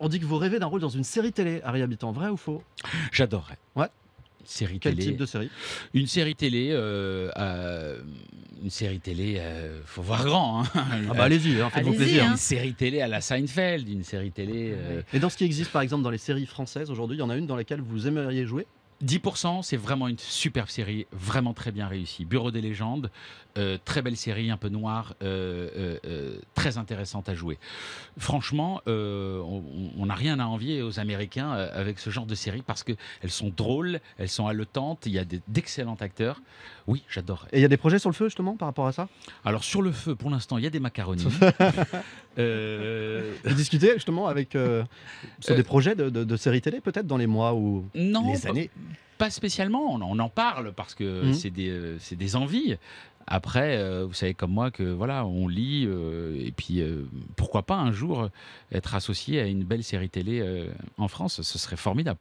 On dit que vous rêvez d'un rôle dans une série télé, Harry Habitant, vrai ou faux J'adorerais. Ouais. Série Quel type de série Une série télé, euh, euh, une série télé, euh, faut voir grand. Hein. Ah bah allez-y, hein, faites-vous plaisir. Hein. Une série télé à la Seinfeld, une série télé. Et dans ce qui existe, par exemple, dans les séries françaises aujourd'hui, il y en a une dans laquelle vous aimeriez jouer 10%, c'est vraiment une superbe série, vraiment très bien réussie. Bureau des légendes, euh, très belle série, un peu noire, euh, euh, très intéressante à jouer. Franchement, on n'a rien à envier aux Américains avec ce genre de série parce qu'elles sont drôles, elles sont haletantes, il y a d'excellents acteurs. Oui, j'adore. Et il y a des projets sur le feu justement par rapport à ça Alors sur le feu, pour l'instant, il y a des macaronis. Vous discutez justement avec sur des projets de, de, séries télé peut-être dans les mois ou les années pas spécialement, on, en parle parce que mmh. euh, c'est des, envies. Après, euh, vous savez comme moi que voilà, on lit euh, et puis pourquoi pas un jour être associé à une belle série télé en France, ce serait formidable.